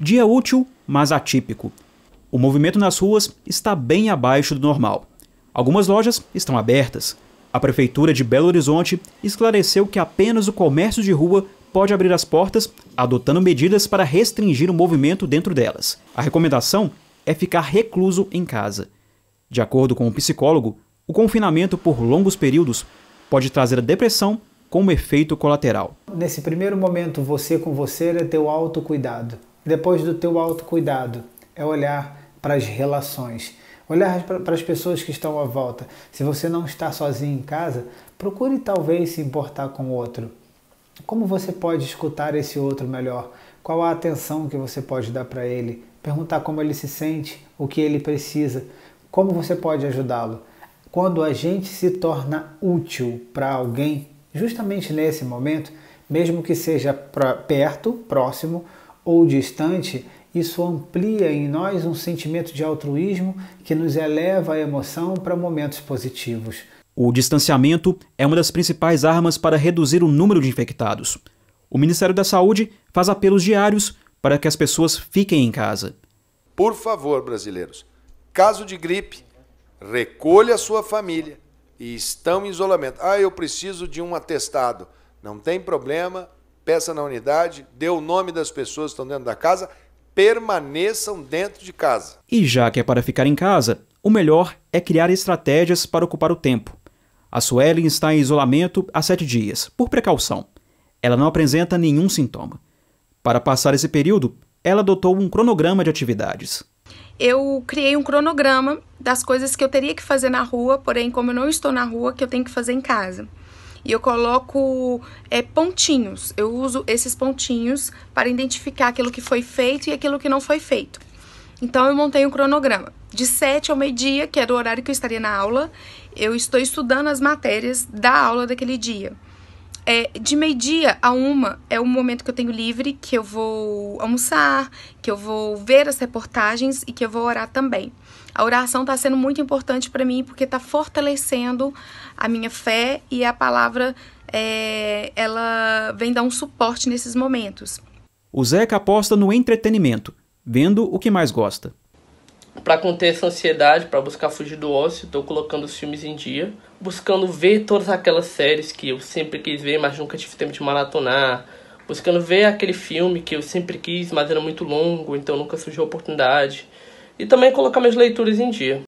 Dia útil, mas atípico. O movimento nas ruas está bem abaixo do normal. Algumas lojas estão abertas. A Prefeitura de Belo Horizonte esclareceu que apenas o comércio de rua pode abrir as portas, adotando medidas para restringir o movimento dentro delas. A recomendação é ficar recluso em casa. De acordo com o um psicólogo, o confinamento por longos períodos pode trazer a depressão como efeito colateral. Nesse primeiro momento, você com você é né, teu autocuidado. Depois do teu autocuidado é olhar para as relações, olhar para as pessoas que estão à volta. Se você não está sozinho em casa, procure talvez se importar com o outro. Como você pode escutar esse outro melhor? Qual a atenção que você pode dar para ele? Perguntar como ele se sente, o que ele precisa, como você pode ajudá-lo. Quando a gente se torna útil para alguém, justamente nesse momento, mesmo que seja perto, próximo ou distante, isso amplia em nós um sentimento de altruísmo que nos eleva a emoção para momentos positivos. O distanciamento é uma das principais armas para reduzir o número de infectados. O Ministério da Saúde faz apelos diários para que as pessoas fiquem em casa. Por favor, brasileiros, caso de gripe, recolha a sua família e estão em isolamento. Ah, eu preciso de um atestado. Não tem problema, peça na unidade, dê o nome das pessoas que estão dentro da casa, permaneçam dentro de casa. E já que é para ficar em casa, o melhor é criar estratégias para ocupar o tempo. A Suelen está em isolamento há sete dias, por precaução. Ela não apresenta nenhum sintoma. Para passar esse período, ela adotou um cronograma de atividades. Eu criei um cronograma das coisas que eu teria que fazer na rua, porém, como eu não estou na rua, que eu tenho que fazer em casa e eu coloco é, pontinhos. Eu uso esses pontinhos para identificar aquilo que foi feito e aquilo que não foi feito. Então eu montei um cronograma. De 7 ao meio-dia, que era o horário que eu estaria na aula, eu estou estudando as matérias da aula daquele dia. É, de meio-dia a uma é o momento que eu tenho livre, que eu vou almoçar, que eu vou ver as reportagens e que eu vou orar também. A oração está sendo muito importante para mim porque está fortalecendo a minha fé e a palavra é, ela vem dar um suporte nesses momentos. O Zeca aposta no entretenimento, vendo o que mais gosta. Para conter essa ansiedade, para buscar fugir do ócio, estou colocando os filmes em dia, buscando ver todas aquelas séries que eu sempre quis ver, mas nunca tive tempo de maratonar, buscando ver aquele filme que eu sempre quis, mas era muito longo, então nunca surgiu a oportunidade, e também colocar minhas leituras em dia.